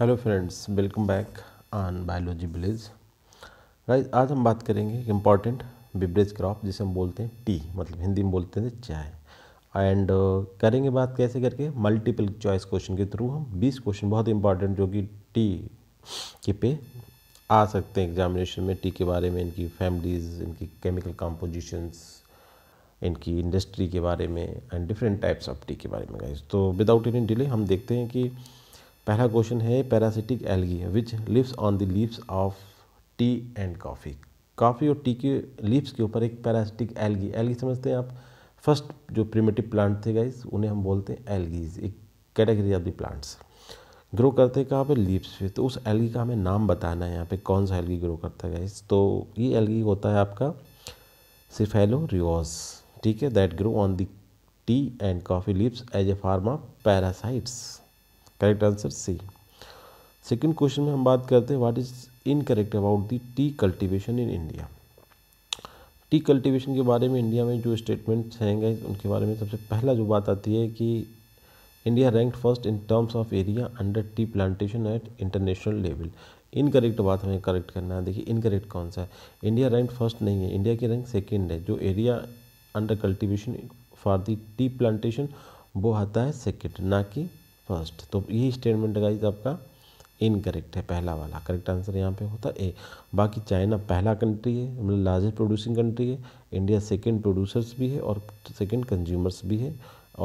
hello friends welcome back on biology village guys आज हम बात करेंगे एक इम्पॉर्टेंट बिब्रेज क्रॉप जिसे हम बोलते हैं टी मतलब हिंदी में बोलते हैं चाय एंड uh, करेंगे बात कैसे करके मल्टीपल चॉइस क्वेश्चन के थ्रू हम बीस क्वेश्चन बहुत इंपॉर्टेंट जो कि टी के पे आ सकते हैं एग्जामिनेशन में टी के बारे में इनकी फैमिलीज़ इनकी केमिकल कंपोजिशंस इनकी इंडस्ट्री के बारे में and different types of tea के बारे में गाइज तो विदाउट एनी डिले हम देखते हैं कि पहला क्वेश्चन है parasitic algae which lives on the leaves of tea and coffee coffee और टी के लीव्स के ऊपर एक पैरासिटिक एलगी एलगी समझते हैं आप फर्स्ट जो प्रिमेटिव प्लांट थे गाइस उन्हें हम बोलते हैं एलगीज एक category of the plants grow करते हैं कहाँ पे लीव्स पे तो उस एलगी का हमें नाम बताना है यहाँ पे कौन सा एलगी ग्रो करता है गाइस तो ये एलगी होता है आपका सिफेलो रिवॉज ठीक है that grow on the tea and coffee leaves as a form of parasites correct answer C second question में हम बात करते हैं what is incorrect about the tea cultivation in India tea cultivation के बारे में इंडिया में जो स्टेटमेंट्स हैं उनके बारे में सबसे पहला जो बात आती है कि India rank first in terms of area under tea plantation at international level incorrect बात हमें करेक्ट करना है देखिए इनकरेक्ट कौन सा है इंडिया रैंक फर्स्ट नहीं है इंडिया की रैंक सेकेंड है जो area under cultivation for the tea plantation वो आता है सेकेंड ना कि फर्स्ट तो ये स्टेटमेंट गाइज आपका इनकरेक्ट है पहला वाला करेक्ट आंसर यहाँ पे होता है ए बाकी चाइना पहला कंट्री है मतलब लार्जेस्ट प्रोड्यूसिंग कंट्री है इंडिया सेकंड प्रोड्यूसर्स भी है और सेकंड कंज्यूमर्स भी है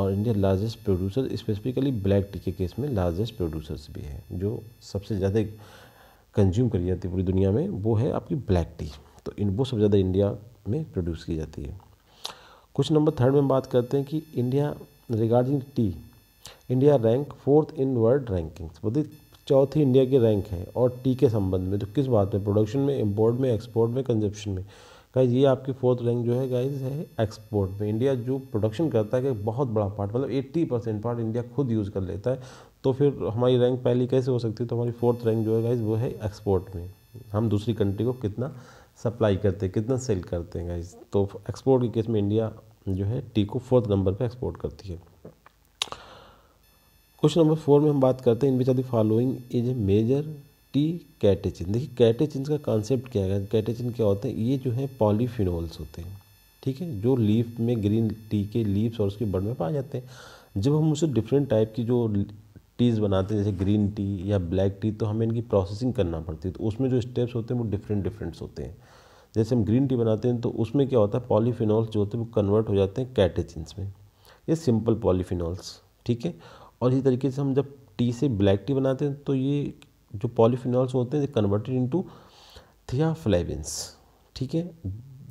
और India largest producer specifically black tea के केस में लार्जेस्ट प्रोड्यूसर्स भी है जो सबसे ज़्यादा कंज्यूम करी जाती है पूरी दुनिया में वो है आपकी ब्लैक टी तो इन वो सबसे ज़्यादा इंडिया में प्रोड्यूस की जाती है कुछ नंबर थर्ड में बात करते हैं कि India regarding tea India rank fourth in world rankings बोलते तो चौथी इंडिया की रैंक है और टी के संबंध में तो किस बात में प्रोडक्शन में इम्पोर्ट में एक्सपोर्ट में कंजप्शन में गाइज ये आपकी फोर्थ रैंक जो है गाइज है एक्सपोर्ट में इंडिया जो प्रोडक्शन करता है बहुत बड़ा पार्ट मतलब एट्टी परसेंट पार्ट इंडिया खुद यूज़ कर लेता है तो फिर हमारी रैंक पहली कैसे हो सकती है तो हमारी फोर्थ रैंक जो है गाइज वो है एक्सपोर्ट में हम दूसरी कंट्री को कितना सप्लाई करते हैं कितना सेल करते हैं गाइज तो एक्सपोर्ट के केस में इंडिया जो है टी को फोर्थ नंबर पर एक्सपोर्ट करती है क्वेश्चन नंबर फोर में हम बात करते हैं in which of the following is a major tea catechin देखिए कैटेचिन का कॉन्सेप्ट क्या है कैटेचिन क्या होते हैं ये जो है पॉलीफिनोल्स होते हैं ठीक है जो लीफ में ग्रीन टी के लीव्स और उसके बड़ में पाए जाते हैं जब हम उसे डिफरेंट टाइप की जो टीज़ बनाते हैं जैसे ग्रीन टी या ब्लैक टी तो हमें इनकी प्रोसेसिंग करना पड़ती है तो उसमें जो स्टेप्स होते हैं वो डिफरेंट डिफरेंट्स होते हैं जैसे हम ग्रीन टी बनाते हैं तो उसमें क्या होता है पॉलीफिनॉल्स जो होते हैं वो कन्वर्ट हो जाते हैं कैटेचिन में ये सिंपल पॉलीफिनॉल्स ठीक है और इसी तरीके से हम जब टी से ब्लैक टी बनाते हैं तो ये जो पॉलीफिनॉल्स होते हैं कन्वर्टेड इंटू थियाफ्लेविन्स ठीक है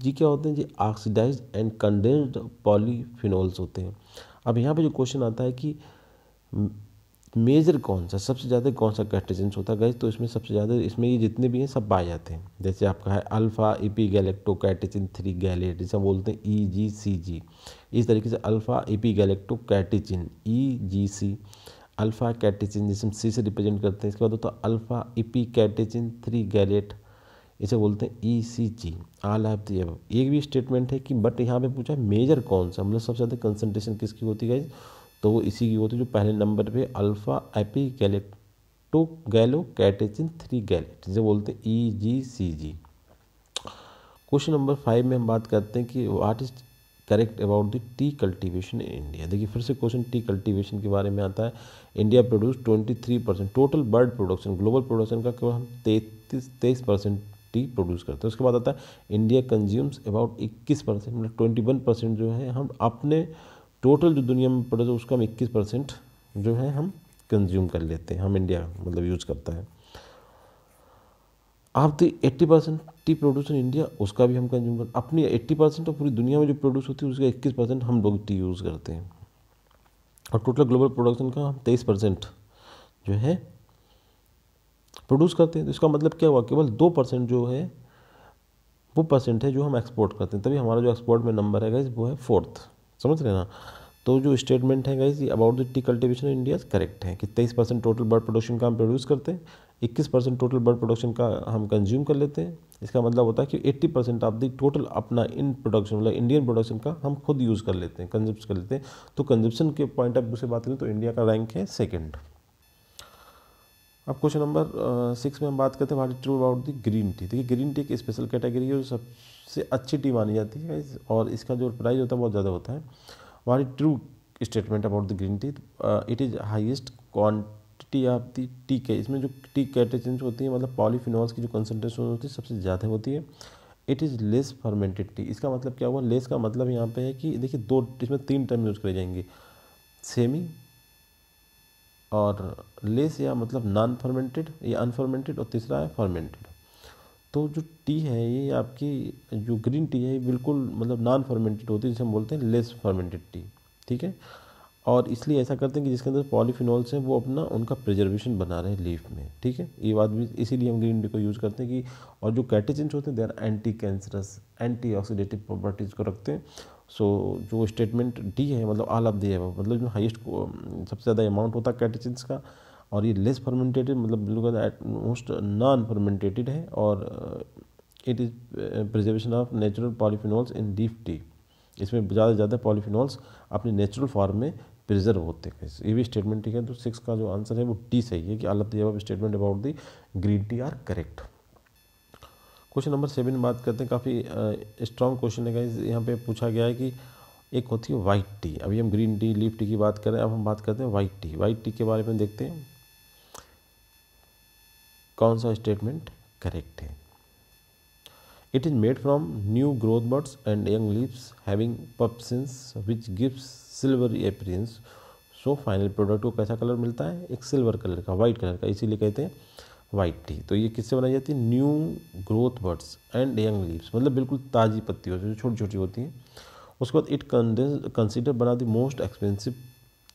जी क्या होते हैं जी ऑक्सीडाइज एंड कंडेंस्ड पॉलीफिनॉल्स होते हैं अब यहाँ पे जो क्वेश्चन आता है कि मेजर कौन सा सबसे ज़्यादा कौन सा कैस्टेजेंस होता है गैस तो इसमें सबसे ज़्यादा इसमें ये जितने भी हैं सब पाए जाते हैं जैसे आपका है alpha epigallocatechin three gallate जिसे बोलते हैं ई जी सी जी इस तरीके से alpha epigallocatechin e catechin E G C alpha catechin जिसे हम सी से रिप्रेजेंट करते हैं इसके बाद होता है alpha epicatechin three gallate इसे बोलते हैं ई सी जी आल हैव दी एक भी स्टेटमेंट है कि बट यहाँ पे पूछा मेजर कौन सा मतलब सबसे ज़्यादा कंसनट्रेशन किसकी होती है तो वो इसी की होती तो है जो पहले नंबर पे अल्फ़ा एपी गैलेक्टो गैलो कैटेचिन थ्री गैलेट जिसे बोलते हैं E G C G question number five में हम बात करते हैं कि what is correct about the tea cultivation in India देखिए फिर से क्वेश्चन टी कल्टीवेशन के बारे में आता है India produce twenty three percent total world production global production का केवल हम तैतीस तेईस परसेंट टी प्रोड्यूस करते हैं उसके बाद आता है इंडिया कंज्यूम्स अबाउट इक्कीस परसेंट मतलब ट्वेंटी वन परसेंट जो है हम अपने टोटल जो दुनिया में प्रोडक्ट तो उसका हम इक्कीस परसेंट जो है हम कंज्यूम कर लेते हैं हम इंडिया मतलब यूज करता है आप तो eighty percent tea produce in India उसका भी हम कंज्यूम कर अपनी एट्टी परसेंट और पूरी दुनिया में जो प्रोड्यूस होती है उसका इक्कीस परसेंट हम लोग टी यूज़ करते हैं और टोटल ग्लोबल प्रोडक्शन का हम तेईस परसेंट जो है प्रोड्यूस करते हैं तो इसका मतलब क्या हुआ केवल दो परसेंट जो है वो परसेंट है जो हम एक्सपोर्ट करते हैं तभी हमारा जो एक्सपोर्ट में नंबर है वो है फोर्थ समझ रहे ना तो जो स्टेटमेंट है guys about the tea cultivation in India correct है कि तेईस परसेंट टोटल बर्ड प्रोडक्शन का हम प्रोड्यूस करते हैं इक्कीस परसेंट टोटल बर्ड प्रोडक्शन का हम कंज्यूम कर लेते हैं इसका मतलब होता है कि eighty percent of the total अपना इन प्रोडक्शन मतलब इंडियन प्रोडक्शन का हम खुद यूज़ कर लेते हैं कंज्यूम कर लेते हैं तो कंजप्शन के पॉइंट ऑफ व्यू से बात करें तो इंडिया का रैंक है सेकेंड अब क्वेश्चन नंबर सिक्स में हम बात करते हैं what is true about the green tea देखिए ग्रीन टी एक स्पेशल कैटेगरी है जो सबसे अच्छी टी मानी जाती है और इसका जो प्राइस होता है बहुत ज़्यादा होता है what is true statement about the green tea it is highest quantity of the tea के इसमें जो टी कैटेजेंस होती है मतलब पॉलीफिनॉल्स की जो कंसनट्रेशन होती है सबसे ज़्यादा होती है it is less fermented tea इसका मतलब क्या हुआ लेस का मतलब यहाँ पे है कि देखिए दो इसमें तीन टर्म यूज़ करे जाएंगे सेमी और लेस या मतलब नॉन फर्मेंटेड या अनफर्मेंटेड और तीसरा है फर्मेंटेड तो जो टी है ये आपकी जो ग्रीन टी है ये बिल्कुल मतलब नॉन फर्मेंटेड होती है जिसे हम बोलते हैं लेस फर्मेंटेड टी ठीक है और इसलिए ऐसा करते हैं कि जिसके अंदर पॉलीफिनॉल्स हैं वो अपना उनका प्रिजर्वेशन बना रहे हैं लीफ में ठीक है ये बात भी इसीलिए हम ग्रीन टी को यूज़ करते हैं कि और जो कैटेजेंस होते हैं they are anti cancerous anti oxidative properties को रखते हैं सो so, जो स्टेटमेंट डी है मतलब आल ऑफ दी है मतलब जो हाईएस्ट um, सबसे ज़्यादा अमाउंट होता है कैटेचिन्स का और ये लेस फर्मेंटेटेड मतलब बिल्कुल मोस्ट नॉन फर्मेंटेटेड है और it is preservation of natural polyphenols in leaf tea इसमें ज़्यादा से ज़्यादा पॉलीफिनॉल्स अपने नेचुरल फॉर्म में प्रिजर्व होते हैं ये भी स्टेटमेंट ठीक है तो सिक्स का जो आंसर है वो टी सही है कि all of the statement about the green tea are correct question number seven बात करते हैं काफ़ी स्ट्रॉन्ग क्वेश्चन है गाइज यहाँ पे पूछा गया है कि एक होती है वाइट टी अभी हम ग्रीन टी लीफ टी की बात कर रहे हैं अब हम बात करते हैं वाइट टी वाइट टी के बारे में देखते हैं कौन सा स्टेटमेंट करेक्ट है it is made from new growth buds and young leaves having pubescence which gives silver appearance so final product को कैसा कलर मिलता है एक सिल्वर कलर का वाइट कलर का इसीलिए कहते हैं वाइट टी तो ये किससे बनाई जाती है new growth buds and young leaves मतलब बिल्कुल ताज़ी पत्ती होती है जो छोटी छोटी होती हैं उसके बाद इट कंसिडर बना the most expensive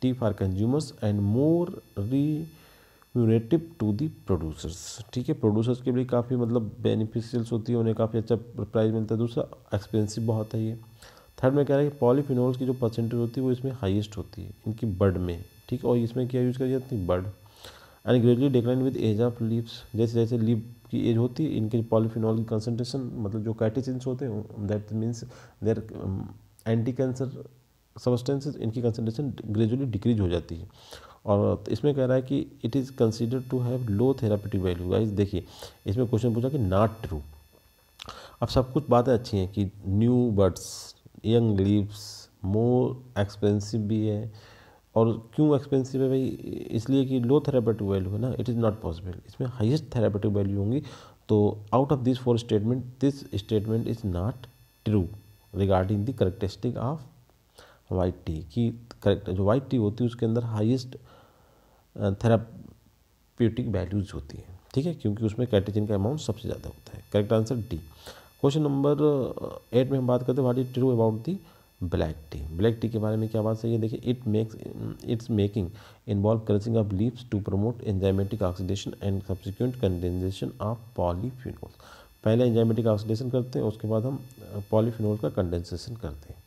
tea for consumers and more री टू दी प्रोड्यूसर्स ठीक है प्रोड्यूसर्स के लिए काफ़ी मतलब बेनिफिशियल्स होती है उन्हें काफ़ी अच्छा प्राइस मिलता है दूसरा एक्सपेंसिव बहुत है ये थर्ड में कह रहा है कि पॉलीफिनोल्स की जो परसेंटेज होती है वो इसमें हाईएस्ट होती है इनकी बर्ड में ठीक है और इसमें क्या यूज़ करी जाती है bud and gradually decline with age of leaves जैसे जैसे लीव की एज होती है इनके पॉलीफिनॉल की कंसनट्रेशन मतलब जो कैटेचिन्स होते हैं that means there anti cancer substances इनकी कंसनट्रेशन ग्रेजुअली डिक्रीज हो जाती है और इसमें कह रहा है कि it is consider to have low therapeutic value guys देखिए इसमें क्वेश्चन पूछा कि नॉट ट्रू अब सब कुछ बातें अच्छी हैं कि new buds young leaves more expensive भी है और क्यों एक्सपेंसिव है भाई इसलिए कि लो थेरापेटिक वैल्यू है ना इट इज़ नॉट पॉसिबल इसमें हाइस्ट थेरापेटिक वैल्यू होंगी तो out of this four statement this statement is not true regarding the characteristic of white tea की करेक्ट जो वाइट टी होती है उसके अंदर हाइस्ट थेरापेटिक वैल्यूज होती है ठीक है क्योंकि उसमें कैटेजिन का अमाउंट सबसे ज़्यादा होता है correct answer D question number eight में हम बात करते हैं what is true about the black tea black tea के बारे में क्या बात सही है देखिए it makes its making involve crushing of leaves to promote enzymatic oxidation and subsequent condensation of polyphenols पहले एंजाइमेटिक ऑक्सीडेशन करते हैं उसके बाद हम पॉलीफिनोल का कंडेंसेशन करते हैं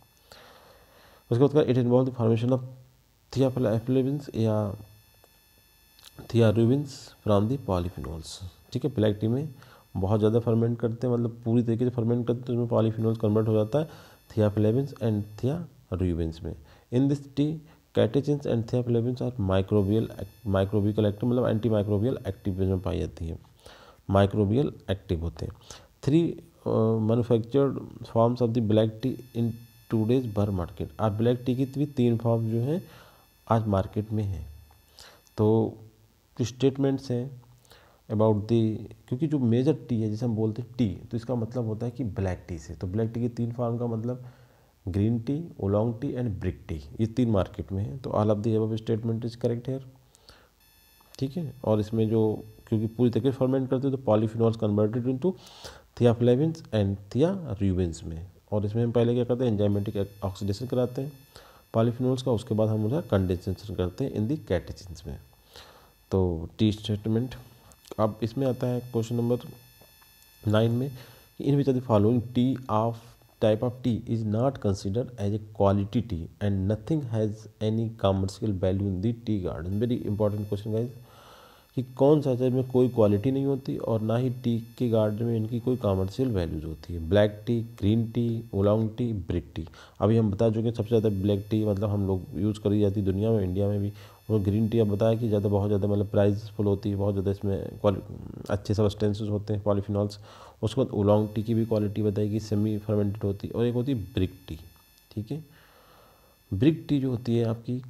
उसके बाद it involve the formation of theaflavins या थियारूबिन्स फ्राम दी पॉलीफिनोल्स ठीक है ब्लैक टी में बहुत ज़्यादा फर्मेंट करते हैं मतलब पूरी तरीके से फर्मेंट करते हैं तो उसमें पॉलीफिनोल कन्वर्ट हो जाता है थियाफ्लेविन्स एंड रूबिन्स में in this tea catechins and theaflavins are microbial microbical active मतलब एंटी माइक्रोबियल एक्टिव में पाई जाती है माइक्रोबियल एक्टिव होते हैं three manufactured forms of the black tea in today's भर मार्केट आज ब्लैक टी की भी तीन फॉर्म जो है आज मार्केट में है तो स्टेटमेंट्स हैं अबाउट दी क्योंकि जो मेजर टी है जैसे हम बोलते हैं टी तो इसका मतलब होता है कि ब्लैक टी से तो ब्लैक टी के तीन फार्म का मतलब green tea oolong tea and brick tea ये तीन मार्केट में है तो all of the statement is correct here ठीक है और इसमें जो क्योंकि पूरी तरीके फॉर्मेंट करते हैं तो polyphenols converted into theaflavins and thearubigins में और इसमें हम पहले क्या करते हैं एंजाइमेटिक ऑक्सीडेशन कराते हैं पॉलीफिनॉल्स का उसके बाद हम उधर कंडेंसेशन करते हैं इन दी कैटेजिन में तो टी स्टेटमेंट अब इसमें आता है क्वेश्चन नंबर नाइन में in which are the following tea of type of tea is not considered as a quality tea and nothing has any commercial value in the tea garden very important question guys कि कौन सा में कोई quality नहीं होती और ना ही T के गार्डन में इनकी कोई कॉमर्शियल वैल्यूज होती है black tea green tea oolong tea brick tea अभी हम बता चुके हैं सबसे ज़्यादा ब्लैक टी मतलब हम लोग यूज़ करी जाती है दुनिया में इंडिया में भी वो ग्रीन टी आप बताया कि ज़्यादा बहुत ज़्यादा मतलब प्राइजफुल होती है बहुत ज़्यादा इसमें अच्छे सबस्टेंसेज होते हैं पॉलीफिनॉल्स उसके बाद उलॉन्ग टी की भी क्वालिटी बताई कि सेमी फर्मेंटेड होती है और एक होती है ब्रिक टी ठीक है ब्रिक टी जो होती है आपकी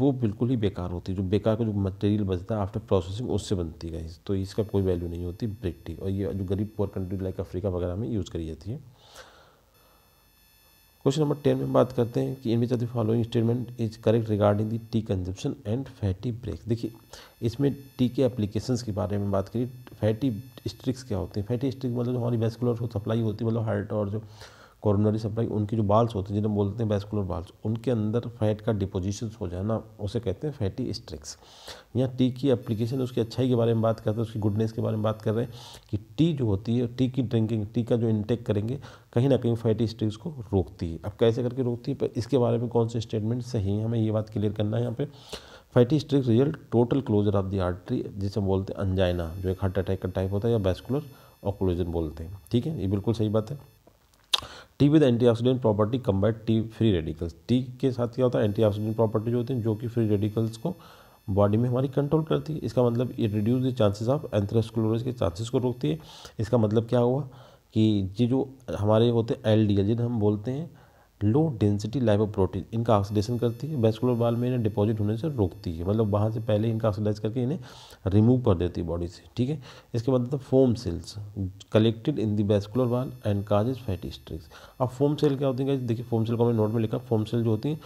वो बिल्कुल ही बेकार होती है जो बेकार का जो मटेरियल बचता है आफ्टर प्रोसेसिंग उससे बनती है तो इसका कोई वैल्यू नहीं होती ब्रिक टी और ये जो गरीब पुअर कंट्री लाइक अफ्रीका वगैरह में यूज़ करी जाती है क्वेश्चन नंबर टेन में बात करते हैं कि इनमें the following statement is correct regarding the tea consumption and fatty break देखिए इसमें टी के एप्लीकेशन के बारे में बात करिए फैटी स्ट्रिक्स क्या होते हैं फैटी स्ट्रिक्स मतलब हमारी वेस्कुलर सप्लाई होती है मतलब हार्ट और जो कॉर्नरी सप्लाई उनकी जो बाल्स होते हैं जिन्हें बोलते हैं वैस्कुलर बाल्स उनके अंदर फैट का डिपोजिशन हो जाना उसे कहते हैं फैटी स्ट्रिक्स यहाँ टी की एप्लीकेशन उसकी अच्छाई के बारे में बात करते हैं उसकी गुडनेस के बारे में बात कर रहे हैं कि टी जो होती है टी की ड्रिंकिंग टी का जो इनटेक करेंगे कहीं ना कहीं फैटी स्ट्रिक्स को रोकती है अब कैसे करके रोकती है पर इसके बारे में कौन से स्टेटमेंट सही है हमें ये बात क्लियर करना है यहाँ पर fatty streaks result total closure of the artery जिसे बोलते हैं अंजाइना जो एक हार्ट अटैक का टाइप होता है या वैस्कुलर ऑक्लोजन बोलते हैं ठीक है ये बिल्कुल सही बात है tea with antioxidant property combined tea free radicals tea के साथ क्या होता है एंटीऑक्सीडेंट प्रॉपर्टी जो होती है जो कि फ्री रेडिकल्स को बॉडी में हमारी कंट्रोल करती है इसका मतलब ये reduce the chances of atherosclerosis के चांसेस को रोकती है इसका मतलब क्या हुआ कि ये जो हमारे होते हैं एल डी एल जिन्हें हम बोलते हैं लो डेंसिटी लाइव प्रोटीन इनका ऑक्सीडेशन करती है वेस्कुलर बाल में इन्हें डिपॉजिट होने से रोकती है मतलब वहाँ से पहले इनका ऑक्सीडाइज करके इन्हें रिमूव कर देती है बॉडी से ठीक है इसके बाद foam cells collected in the vascular wall and causes fatty streaks अब फोम सेल क्या होती है देखिए फोम सेल को हमने नोट में लिखा फोम सेल जो होती है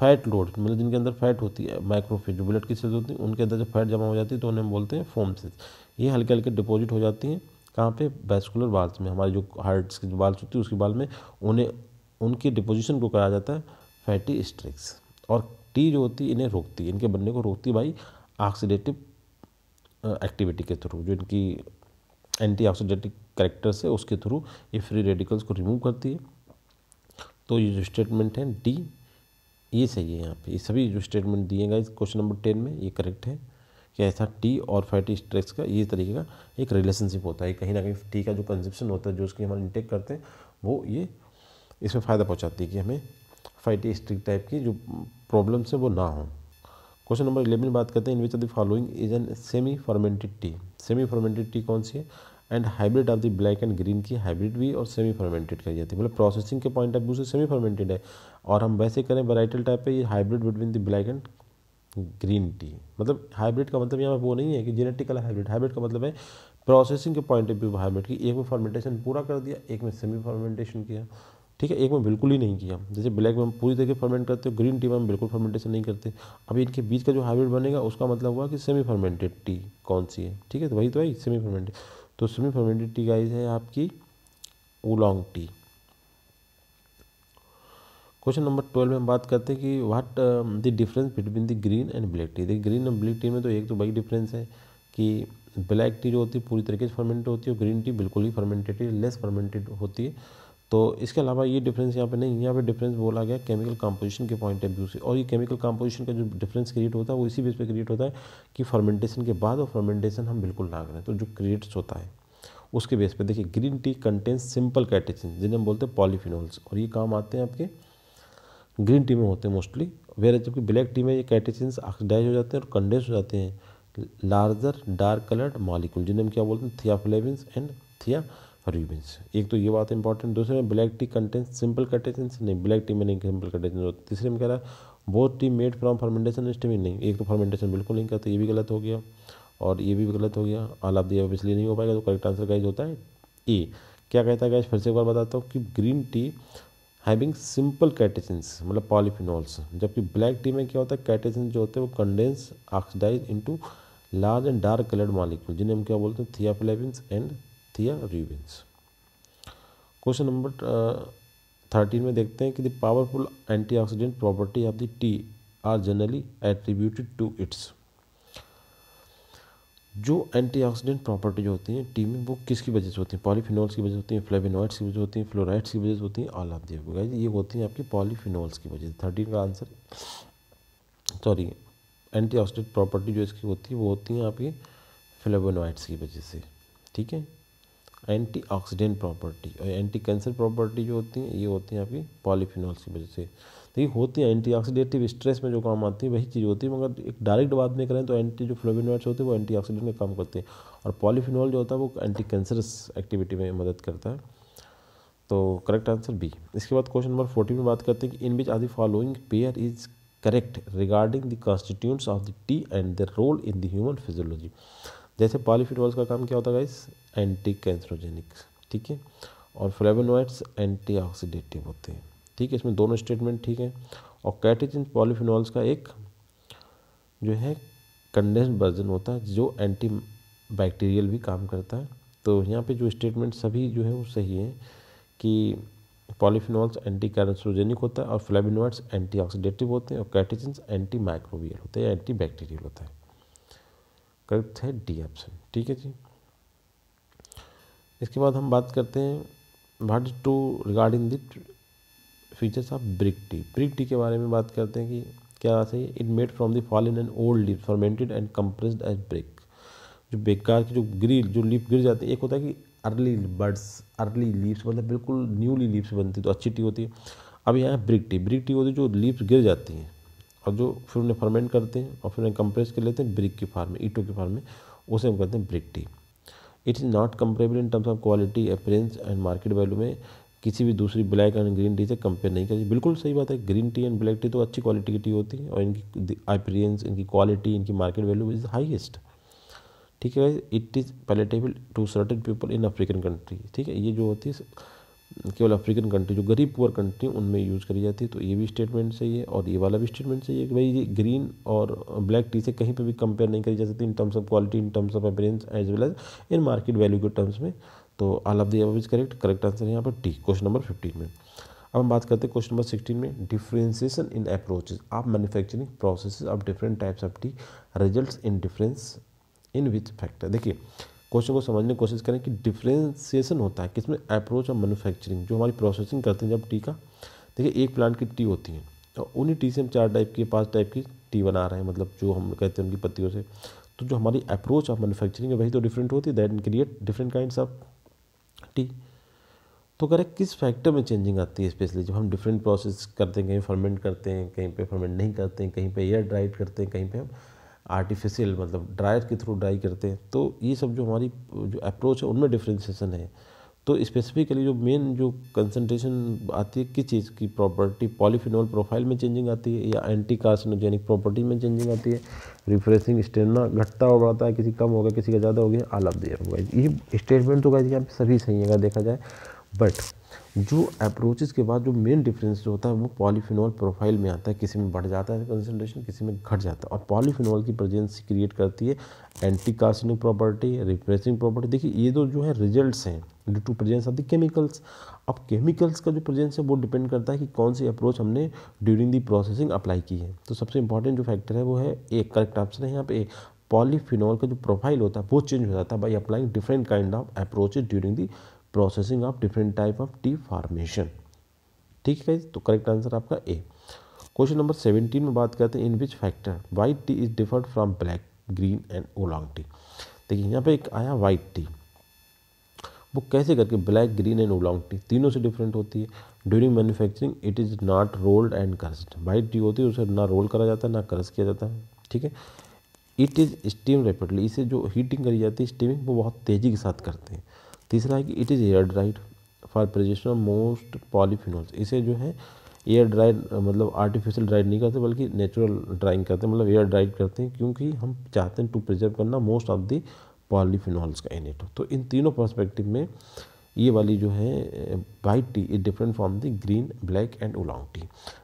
फैट लोड मतलब जिनके अंदर फैट होती है माइक्रोफिट जो ब्लड की सेल्स होती है उनके अंदर जब फैट जमा हो जाती है तो उन्हें बोलते हैं फोम सेल्स ये हल्के हल्के डिपॉजिट हो जाती हैं कहाँ पे वेस्कुलर बाल्स में हमारे जो हार्ट्स के जो बाल्स होती है उसके बाल में उन्हें उनकी डिपोजिशन को कहा जाता है फैटी स्ट्रिक्स और टी जो होती है इन्हें रोकती है इनके बनने को रोकती भाई ऑक्सीडेटिव एक्टिविटी के थ्रू जो इनकी एंटी ऑक्सीडेटिव करेक्टर्स है उसके थ्रू ये फ्री रेडिकल्स को रिमूव करती है तो ये जो स्टेटमेंट है डी ये सही है यहाँ पे ये सभी जो स्टेटमेंट दिए गए क्वेश्चन नंबर टेन में ये करेक्ट है कि ऐसा टी और फैटी स्ट्रेस का ये तरीके का एक रिलेशनशिप होता है कहीं ना कहीं टी का जो कंजप्शन होता है जो उसकी हम इंटेक करते हैं वो ये इसमें फ़ायदा पहुंचाती है कि हमें फाइटी स्ट्रिक टाइप की जो प्रॉब्लम्स हैं वो ना हों क्वेश्चन नंबर इलेवन बात करते हैं in which of the following is an semi fermented tea semi fermented tea कौन सी है and hybrid of the black and green की हाइब्रिड भी और सेमी फर्मेंटेड कही जाती है मतलब प्रोसेसिंग के पॉइंट ऑफ व्यू से सेमी फर्मेंटेड है और हम वैसे करें वराइटल टाइप पर ये hybrid between the black and green tea मतलब हाइब्रिड का मतलब यहाँ पर वो नहीं है कि जेनेटिकल हाइब्रिड हाइब्रिड का मतलब है प्रोसेसिंग के पॉइंट ऑफ व्यू हाइब्रिड की एक में फर्मेंटेशन पूरा कर दिया एक में सेमी फर्मेंटेशन किया ठीक है एक में बिल्कुल ही नहीं किया जैसे ब्लैक में हम पूरी तरह फर्मेंट करते हो ग्रीन टी में हम बिल्कुल फर्मेंटेशन नहीं करते अभी इनके बीच का जो हाइब्रिड बनेगा उसका मतलब हुआ कि सेमी फर्मेंटेड टी कौन सी है ठीक है तो वही तो वही सेमी फर्मेंटेड तो सेमी फर्मेंटेड टी गाइज है आपकी oolong tea question number twelve में हम बात करते हैं कि what the difference between the green and black tea देखिए ग्रीन एंड ब्लैक टी में तो एक तो वही डिफरेंस है कि ब्लैक टी जो होती है पूरी तरीके से फर्मेंटेड होती है और ग्रीन टी बिल्कुल ही फर्मेंटेटेड लेस फर्मेंटेड होती है तो इसके अलावा ये डिफरेंस यहाँ पे नहीं है यहाँ पे डिफरेंस बोला गया केमिकल कंपोजिशन के पॉइंट ऑफ व्यू से और ये केमिकल कंपोजिशन का जो डिफरेंस क्रिएट होता है वो इसी बेस पे क्रिएट होता है कि फर्मेंटेशन के बाद और फर्मेंटेशन हम बिल्कुल ना करें तो जो क्रिएट्स होता है उसके बेस पे देखिए green tea contains simple catechin जिन्हें हम बोलते हैं पॉलीफिनोल्स और ये काम आते हैं आपके ग्रीन टी में होते हैं मोस्टली वेर जबकि ब्लैक टी में ये कैटेचिन ऑक्सीडाइज हो जाते हैं और कंडेंस हो जाते हैं लार्जर डार्क कलर्ड मॉलिक्यूल जिन्हें हम क्या बोलते हैं थियाफ्लेविंस एंड थिया रूबिन्स एक तो ये बात इंपॉर्टेंट दूसरे में black tea contains simple catechins नहीं ब्लैक टी में नहीं सिंपल कटेसेंस होता तीसरे में कह रहा है both tea made from fermentation steaming नहीं एक तो फर्मेंटेशन बिल्कुल नहीं करते ये भी गलत हो गया और ये भी गलत हो गया आल आप दिया इसलिए नहीं हो पाएगा तो करेक्ट आंसर गाइज होता है ए क्या कहता है गाइज फिर से एक बार बताता हूँ कि green tea having simple catechins मतलब पॉलीफिनॉल्स जबकि ब्लैक टी में क्या होता है कैटेशन जो होते हैं वो condense oxidize into large and dark coloured molecule जिन्हें हम क्या बोलते हैं theaflavins and thearubigins question number thirteen में देखते हैं कि the powerful anti oxidant property of the tea are generally attributed to its जो एंटीऑक्सीडेंट प्रॉपर्टीज होती हैं टी में वो किसकी वजह से होती हैं पॉलीफिनॉल्स की वजह होती हैं फ्लेविनॉइड्स की वजह होती हैं फ्लोराइड्स की वजह से होती हैं ऑल ऑफ दी ये होती हैं आपकी पॉलीफिनॉल्स की वजह से थर्टीन का आंसर सॉरी एंटीऑक्सीडेंट प्रॉपर्टी जो इसकी होती है वो होती हैं आपकी फ्लेवोनॉइड्स की वजह से ठीक है एंटीऑक्सीडेंट प्रॉपर्टी और एंटी कैंसर प्रॉपर्टी जो होती हैं ये होती हैं आपकी पॉलीफिनॉल्स की वजह से तो ये होती है एंटीऑक्सीडेटिव स्ट्रेस में जो काम आती है वही चीज़ होती है मगर एक डायरेक्ट बात नहीं करें तो एंटी जो फ्लोविनॉइड्स होते हैं वो एंटीऑक्सीडेंट में काम करते हैं और पॉलीफिनॉल जो होता है वो एंटी कैंसरस एक्टिविटी में मदद करता है तो करेक्ट आंसर बी इसके बाद क्वेश्चन नंबर फोर्टीन में बात करते हैं कि in which are the following pair is correct regarding the constituents of the tea and the role in the human physiology जैसे पॉलीफिनॉल्स का काम क्या होता है गाइस एंटी कैंसरोजेनिक ठीक है और एंटी ऑक्सीडेटिव होते हैं ठीक है इसमें दोनों स्टेटमेंट ठीक है और कैटेजिन पॉलीफिनॉल्स का एक जो है कंडेंस वर्जन होता है जो एंटी बैक्टीरियल भी काम करता है तो यहाँ पे जो स्टेटमेंट सभी जो है वो सही है कि पॉलीफिनॉल्स एंटी कैंसरोजेनिक होता है और एंटी एंटीऑक्सीडेटिव होते हैं और कैटेजिन एंटी माइक्रोबियल होते हैं एंटी बैक्टीरियल होता है करेक्ट है डी ऑप्शन ठीक है जी इसके बाद हम बात करते हैं what true regarding the features of brick tea brick tea के बारे में बात करते हैं कि क्या सही it made from the fall in an old leaf fermented and compressed as brick जो बेकार की जो ग्रिल जो लीप गिर जाती है एक होता है कि अर्ली बर्ड्स अर्ली लीव्स मतलब बिल्कुल न्यूली लीव्स बनती तो अच्छी टी होती है अब यहाँ ब्रिक टी ब्रिक टी होती है जो लीव्स गिर जाती हैं और जो फिर उन्हें फर्मेंट करते हैं और फिर उन्हें कंप्रेस कर लेते हैं ब्रिक की फार्म में ईटो की फार्म में उसे हम कहते हैं brick tea it is not comparable in terms of quality appearance and market value में किसी भी दूसरी ब्लैक एंड ग्रीन टी से कंपेयर नहीं करें बिल्कुल सही बात है green tea and black tea तो अच्छी क्वालिटी की टी होती है और इनकी अपीरियंस इनकी क्वालिटी इनकी मार्केट वैल्यू इज़ हाइएस्ट ठीक है it is palatable to certain people in African country ठीक है ये जो होती है केवल अफ्रीकन कंट्री जो गरीब पुअर कंट्री उनमें यूज़ करी जाती है तो ये भी स्टेटमेंट सही है और ये वाला भी स्टेटमेंट सही है कि भाई ये ग्रीन और ब्लैक टी से कहीं पर भी कंपेयर नहीं करी जा सकती in terms of quality in terms of appearance as well as in market value के टर्म्स में तो all of above is correct correct answer है यहाँ पर डी क्वेश्चन नंबर फिफ्टीन में अब हम बात करते हैं क्वेश्चन नंबर सिक्सटीन में differentiation in approaches of manufacturing process of different types of tea result in difference in which factor देखिए क्वेश्चन को समझने की कोशिश करें कि डिफ्रेंसिएशन होता है किसमें अप्रोच ऑफ मैन्युफैक्चरिंग जो हमारी प्रोसेसिंग करते हैं जब टी का देखिए एक प्लांट की टी होती है तो उन्हीं टी से हम चार टाइप की पाँच टाइप की टी बना रहे हैं मतलब जो हम कहते हैं उनकी पत्तियों से तो जो हमारी अप्रोच ऑफ मैन्युफैक्चरिंग है वही तो डिफरेंट होती है that create different kind of ठीक तो करेक्ट किस फैक्टर में चेंजिंग आती है स्पेशली जब हम डिफरेंट प्रोसेस करते हैं कहीं फर्मेंट करते हैं कहीं पे फर्मेंट नहीं करते हैं कहीं पे एयर ड्राइड करते हैं कहीं पे हम आर्टिफिशियल मतलब ड्रायर के थ्रू ड्राई करते हैं तो ये सब जो हमारी जो अप्रोच है उनमें डिफ्रेंसेशन है तो स्पेसिफिकली जो मेन जो कंसनट्रेशन आती है किस चीज़ की प्रॉपर्टी पॉलीफिनोल प्रोफाइल में चेंजिंग आती है या एंटी कार्सिनोजेनिक प्रॉपर्टी में चेंजिंग आती है रिफ्रेशिंग स्टेमिना घटता और बढ़ता है किसी कम हो गया किसी का ज़्यादा हो गया आल ऑफ होगा ये स्टेटमेंट तो गाइज यहाँ सभी सही है देखा जाए बट जो अप्रोचेज़ के बाद जो मेन डिफरेंस जो होता है वो पॉलीफिनॉल प्रोफाइल में आता है किसी में बढ़ जाता है कंसनट्रेशन किसी में घट जाता है और पॉलीफिनॉल की प्रेजेंस क्रिएट करती है anti carcinic property repressing property देखिए ये तो जो है रिजल्ट हैं due to presence of the chemicals अब केमिकल्स का जो प्रेजेंस है वो डिपेंड करता है कि कौन सी अप्रोच हमने ड्यूरिंग दी प्रोसेसिंग अप्लाई की है तो सबसे इंपॉर्टेंट जो फैक्टर है वो है एक करेक्ट ऑप्शन है यहाँ पे पॉलीफिनॉल का जो प्रोफाइल होता है वो चेंज हो जाता है by applying different kind of approaches during the processing of different type of tea formation ठीक है तो करेक्ट आंसर आपका ए क्वेश्चन नंबर सेवेंटीन में बात करते हैं in which factor white tea is different from black green and oolong tea देखिए यहाँ पे एक आया वाइट टी वो कैसे करके black green and oolong tea तीनों से डिफरेंट होती है during manufacturing it is not rolled and crushed white tea होती है उसे ना रोल करा जाता है ना क्रस किया जाता है ठीक है इट इज़ स्टीम रेपिडली इसे जो हीटिंग करी जाती है स्टीमिंग वो बहुत तेज़ी के साथ करते हैं तीसरा है कि it is air dried for preservation of most polyphenols इसे जो है एयर ड्राइड मतलब आर्टिफिशियल ड्राइड नहीं करते बल्कि नेचुरल ड्राइंग करते हैं मतलब एयर ड्राइड करते हैं क्योंकि हम चाहते हैं टू प्रिजर्व करना मोस्ट ऑफ दी पॉलीफिनॉल्स का एनेट तो इन तीनों पर्सपेक्टिव में ये वाली जो है white tea is different from the green black and oolong tea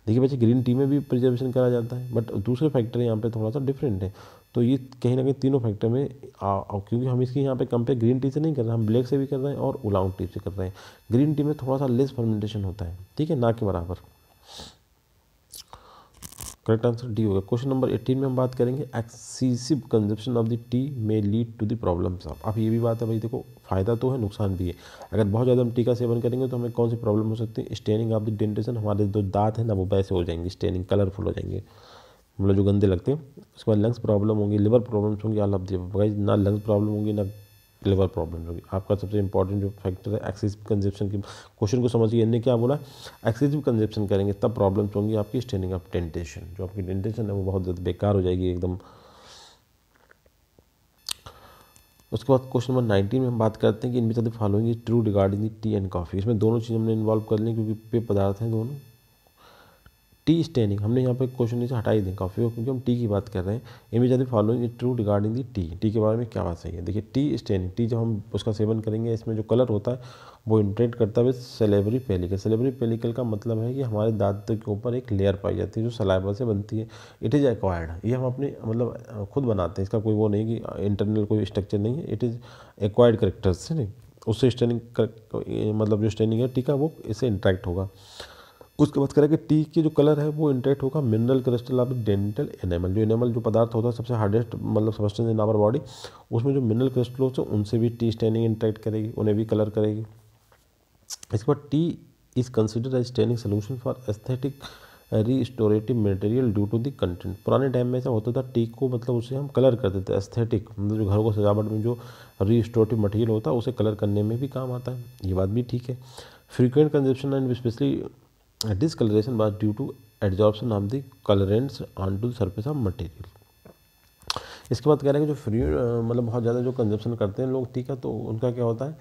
देखिए बच्चे ग्रीन टी में भी प्रिजर्वेशन करा जाता है बट दूसरे फैक्टर यहाँ पे थोड़ा सा डिफरेंट है तो ये कहीं ना कहीं तीनों फैक्टर में आ, क्योंकि हम इसकी यहाँ पे कंपेयर ग्रीन टी से नहीं कर रहे हैं हम ब्लैक से भी कर रहे हैं और उलाउंग टी से कर रहे हैं ग्रीन टी में थोड़ा सा लेस फर्मेंटेशन होता है ठीक है ना के बराबर करेक्ट आंसर डी होगा क्वेश्चन नंबर एटीन में हम बात करेंगे excessive consumption of the tea में lead to the problems of अब ये भी बात है भाई देखो फ़ायदा तो है नुकसान भी है अगर बहुत ज़्यादा हम टी का सेवन करेंगे तो हमें कौन सी प्रॉब्लम हो सकती है स्टेनिंग ऑफ द डेंटेशन हमारे जो दांत हैं ना वो वैसे हो जाएंगे स्टेनिंग कलरफुल हो जाएंगे मतलब जो गंदे लगते हैं उसके बाद लंग्स प्रॉब्लम होंगी लिवर प्रॉब्लम्स होंगी आल ऑफ दाइज ना लंग्स प्रॉब्लम होंगी ना लिवर प्रॉब्लम होगी आपका सबसे इंपॉर्टेंट जो फैक्टर है एक्सेसिव कंजप्शन की क्वेश्चन को समझिए इन्हें क्या बोला एक्सेसिव कंजप्शन करेंगे तब प्रॉब्लम्स होंगी आपकी स्टेनिंग ऑफ टेंटेशन जो आपकी टेंटेशन है वो बहुत ज़्यादा बेकार हो जाएगी एकदम उसके बाद क्वेश्चन नंबर नाइनटीन में हम बात करते हैं कि इनमें से following true regarding tea and coffee इसमें दोनों चीज़ हमने इन्वॉल्व कर ली क्योंकि पेय पदार्थ हैं दोनों टी स्टेनिंग हमने यहाँ पर क्वेश्चन नीचे हटाई दें काफ़ी क्योंकि हम टी की बात कर रहे हैं इमेज आदि following is true regarding the tea tea के बारे में क्या बात सही है देखिए टी स्टेनिंग टी जब हम उसका सेवन करेंगे इसमें जो कलर होता है वो इंट्रेट करता है सेलेबरी पेलिकल सेलेबरी पेलिकल का मतलब है कि हमारे दांत के ऊपर एक लेयर पाई जाती है जो सलाइबर से बनती है इट इज़ एक्वायर्ड ये हम अपने मतलब खुद बनाते हैं इसका कोई वो नहीं कि इंटरनल कोई स्ट्रक्चर नहीं है इट इज़ एक्वायर्ड करेक्टर्स है नहीं उससे स्टेनिंग मतलब जो स्टेनिंग है टीका वो इससे इंट्रैक्ट होगा उसके बाद करेंगे टी के जो कलर है वो इंटरेक्ट होगा mineral crystal of dental enamel जो एनेमल जो पदार्थ होता है सबसे हार्डेस्ट मतलब सबस्टेंस इन आवर बॉडी उसमें जो मिनरल होते हैं उनसे भी टी स्टेनिंग इंटरेक्ट करेगी उन्हें भी कलर करेगी इसके बाद tea is consider as staining solution for aesthetic restorative material due to the content पुराने टाइम में ऐसा होता था टी को मतलब उसे हम कलर कर देते एस्थेटिक मतलब जो घर को सजावट में जो रीस्टोरेटिव मटेरियल होता है उसे कलर करने में भी काम आता है ये बात भी ठीक है frequent consumption and specially discoloration was due to adsorption of the colourants on to surface of material इसके बाद कह रहे हैं कि जो फ्री मतलब बहुत ज़्यादा जो कंजप्शन करते हैं लोग ठीक है तो उनका क्या होता है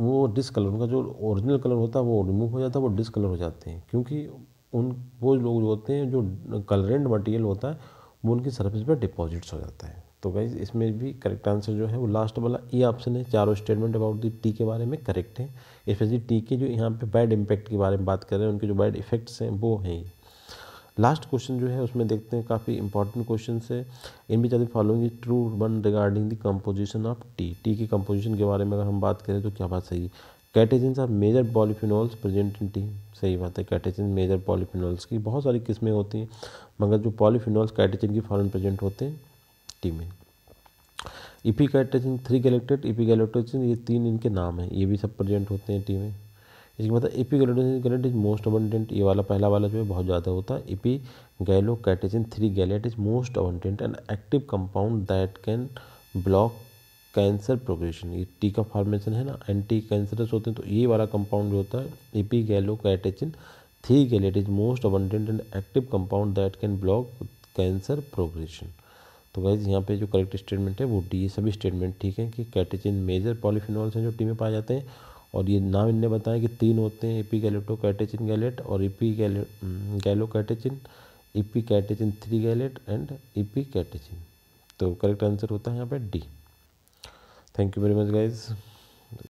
वो डिसकलर उनका जो ओरिजिनल कलर होता है वो रिमूव हो जाता है वो डिसकलर हो जाते हैं क्योंकि उन वो लोग जो होते हैं जो कलरेंट मटेरियल होता है वो उनकी सर्फेस पर डिपॉजिट्स हो जाता है तो गाइज इसमें भी करेक्ट आंसर जो है वो लास्ट वाला ये ऑप्शन है चारों स्टेटमेंट अबाउट दी टी के बारे में करेक्ट है स्पेशली टी के जो यहाँ पे बैड इम्पैक्ट के बारे में बात कर रहे हैं उनके जो बैड इफेक्ट्स हैं वो हैं लास्ट क्वेश्चन जो है उसमें देखते हैं काफ़ी इंपॉर्टेंट क्वेश्चन है इन बीच आदि following true one regarding the composition of tea tea के कम्पोजिशन के बारे में अगर हम बात करें तो क्या बात सही है catechin are major polyphenols present in tea सही बात है कैटेजन मेजर पॉलीफिनॉल्स की बहुत सारी किस्में होती हैं मगर जो पॉलीफिनॉल्स कैटेजन की फॉरन प्रेजेंट होते हैं टी में कैटेजिन थ्री गैलेक्टेट गैलेक्टोजिन ये तीन इनके नाम हैं ये भी सब प्रेजेंट होते हैं टी में इसके मतलब epigallocatechin gallate is most abundant ये वाला पहला वाला जो है बहुत ज़्यादा होता है epigallocatechin three gallate is most abundant and active compound that can block cancer progression ये टी का फॉर्मेशन है ना एंटी कैंसरस होते हैं तो ये वाला कंपाउंड जो होता है epigallocatechin three gallate is most abundant and active compound that can block cancer progression तो गाइज़ यहाँ पे जो करेक्ट स्टेटमेंट है वो डी सभी स्टेटमेंट ठीक है कि कैटेचिन मेजर पॉलीफिनॉल्स हैं जो टी में पाए जाते हैं और ये नाम इनने बताया कि तीन होते हैं एपी गैलेटो कैटेचिन गैलेट और epi gal gallocatechin epicatechin three gallate and epicatechin तो करेक्ट आंसर होता है यहाँ पर D thank you very much guys